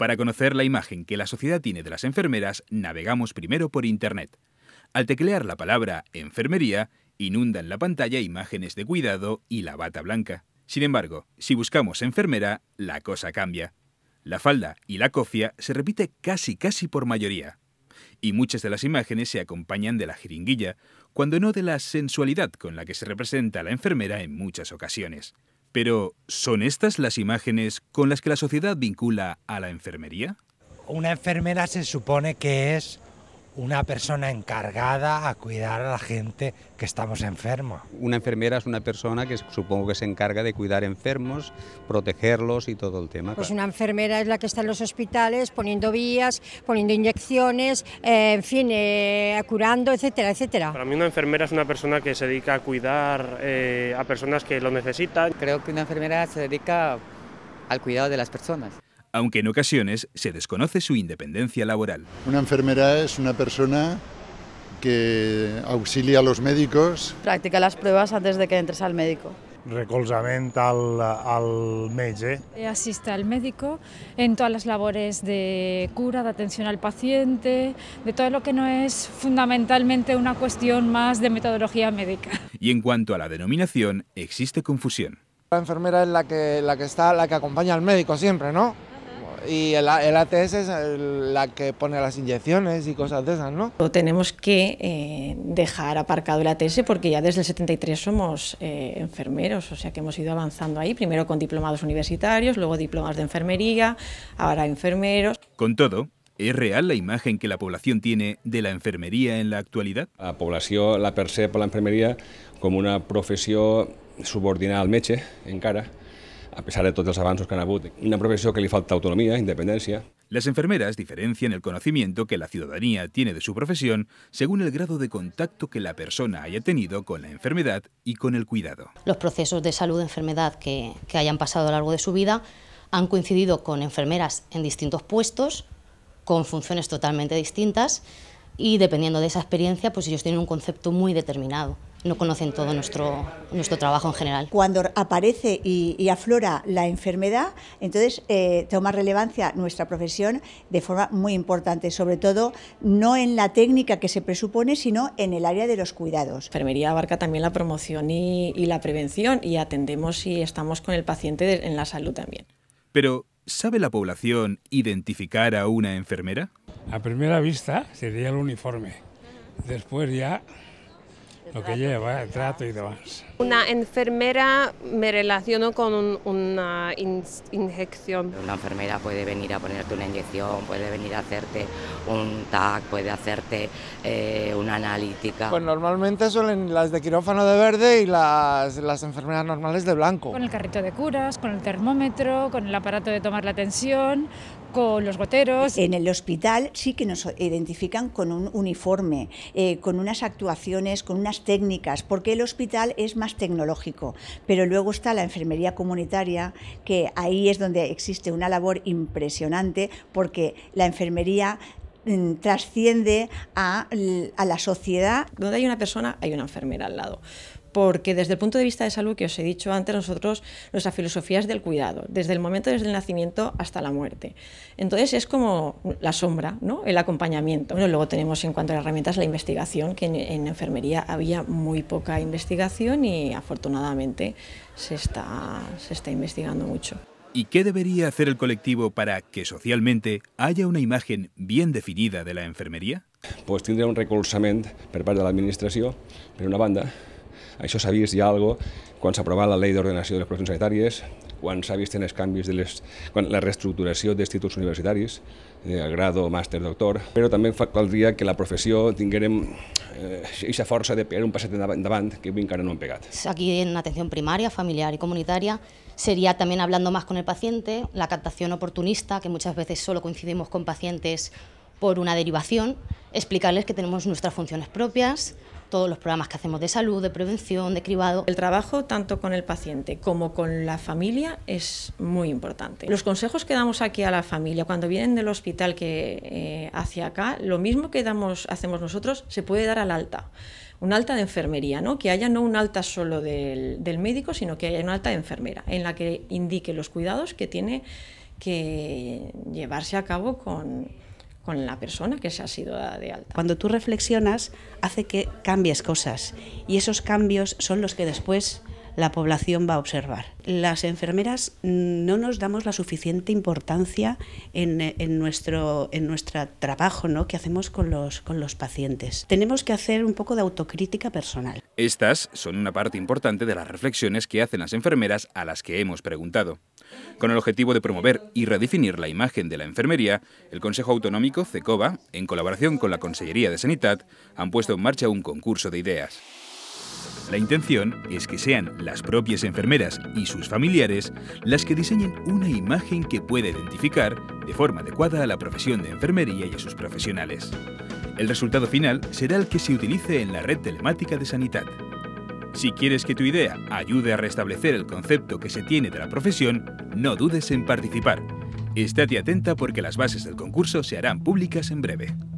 Para conocer la imagen que la sociedad tiene de las enfermeras, navegamos primero por Internet. Al teclear la palabra enfermería, inundan la pantalla imágenes de cuidado y la bata blanca. Sin embargo, si buscamos enfermera, la cosa cambia. La falda y la cofia se repite casi casi por mayoría. Y muchas de las imágenes se acompañan de la jeringuilla, cuando no de la sensualidad con la que se representa la enfermera en muchas ocasiones. Pero, ¿son estas las imágenes con las que la sociedad vincula a la enfermería? Una enfermera se supone que es una persona encargada a cuidar a la gente que estamos enfermos. Una enfermera es una persona que supongo que se encarga de cuidar enfermos, protegerlos y todo el tema. Pues una enfermera es la que está en los hospitales poniendo vías, poniendo inyecciones, eh, en fin, eh, curando, etcétera, etcétera. Para mí una enfermera es una persona que se dedica a cuidar eh, a personas que lo necesitan. Creo que una enfermera se dedica al cuidado de las personas aunque en ocasiones se desconoce su independencia laboral. Una enfermera es una persona que auxilia a los médicos. Practica las pruebas antes de que entres al médico. Recolzamiento al, al Asiste al médico en todas las labores de cura, de atención al paciente, de todo lo que no es fundamentalmente una cuestión más de metodología médica. Y en cuanto a la denominación, existe confusión. La enfermera es la que, la que está, la que acompaña al médico siempre, ¿no? y el, ATS es la que pone las inyecciones y cosas de esas, ¿no? Tenemos que eh, dejar aparcado el ATS porque ya desde el 73 somos eh, enfermeros, o sea que hemos ido avanzando ahí, primero con diplomados universitarios, luego diplomados de enfermería, ahora enfermeros. Con todo, ¿Es real la imagen que la población tiene de la enfermería en la actualidad? La población la por la enfermería como una profesión subordinada al meche, en cara a pesar de todos los avances que han habido, una profesión que le falta autonomía, independencia. Las enfermeras diferencian el conocimiento que la ciudadanía tiene de su profesión según el grado de contacto que la persona haya tenido con la enfermedad y con el cuidado. Los procesos de salud de enfermedad que, hayan pasado a lo largo de su vida han coincidido con enfermeras en distintos puestos, con funciones totalmente distintas y dependiendo de esa experiencia, pues ellos tienen un concepto muy determinado no conocen todo nuestro, nuestro trabajo en general. Cuando aparece y, aflora la enfermedad, entonces eh, toma relevancia nuestra profesión de forma muy importante, sobre todo no en la técnica que se presupone, sino en el área de los cuidados. enfermería abarca también la promoción y, la prevención y atendemos y estamos con el paciente en la salud también. Pero, ¿sabe la población identificar a una enfermera? A primera vista sería el uniforme. Después ya lo que lleva, el trato y demás. Una enfermera me relaciono con una inyección. Una enfermera puede venir a ponerte una inyección, puede venir a hacerte un TAC, puede hacerte eh, una analítica. Pues normalmente suelen las de quirófano de verde y las, las enfermeras normales de blanco. Con el carrito de curas, con el termómetro, con el aparato de tomar la tensión, con los goteros. En el hospital sí que nos identifican con un uniforme, eh, con unas actuaciones, con unas técnicas, porque el hospital es más tecnológico, pero luego está la enfermería comunitaria, que ahí es donde existe una labor impresionante, porque la enfermería Mm, trasciende a, la sociedad. Donde hay una persona, hay una enfermera al lado porque desde el punto de vista de salud que os he dicho antes, nosotros, nuestra filosofía es del cuidado, desde el momento desde el nacimiento hasta la muerte. Entonces es como la sombra, ¿no? el acompañamiento. luego tenemos en cuanto a las herramientas la investigación, que en, en enfermería había muy poca investigación y afortunadamente se está investigando mucho. ¿Y qué debería hacer el colectivo para que socialmente haya una imagen bien definida de la enfermería? Pues tendría un recursamiento por parte de la administración, pero una banda, Això s'ha vist ja algo quan s'ha aprovat la llei d'ordenació de les professions sanitàries, quan s'ha vist en els canvis de les, quan la reestructuració dels títols universitaris, eh, grado, màster, doctor, però també fa, caldria que la professió tinguérem aquesta eh, força de pegar un passet endavant que avui encara no hem pegat. Aquí en atenció primària, familiar i comunitària, sería también hablando más con el paciente, la captación oportunista, que muchas veces solo coincidimos con pacientes por una derivación, explicarles que tenemos nuestras funciones propias, todos los programas que hacemos de salud, de prevención, de cribado. El trabajo tanto con el paciente como con la familia es muy importante. Los consejos que damos aquí a la familia cuando vienen del hospital que eh, hacia acá, lo mismo que damos, hacemos nosotros se puede dar al alta. Un alta de enfermería, ¿no? que haya no un alta solo del, del médico, sino que haya un alta de enfermera, en la que indique los cuidados que tiene que llevarse a cabo con, con la persona que se ha sido dada de alta. Cuando tú reflexionas, hace que cambies cosas y esos cambios son los que después la población va a observar. Las enfermeras no nos damos la suficiente importancia en, nuestro, en nuestro trabajo ¿no? que hacemos con los, con los pacientes. Tenemos que hacer un poco de autocrítica personal. Estas son una parte importante de las reflexiones que hacen las enfermeras a las que hemos preguntado. Con el objetivo de promover y redefinir la imagen de la enfermería, el Consejo Autonómico CECOVA, en colaboración con la Consellería de Sanidad, han puesto en marcha un concurso de ideas. La intención es que sean las propias enfermeras y sus familiares las que diseñen una imagen que pueda identificar de forma adecuada a la profesión de enfermería y a sus profesionales. El resultado final será el que se utilice en la red telemática de Sanitat. Si quieres que tu idea ayude a restablecer el concepto que se tiene de la profesión, no dudes en participar. Estate atenta porque las bases del concurso se harán públicas en breve.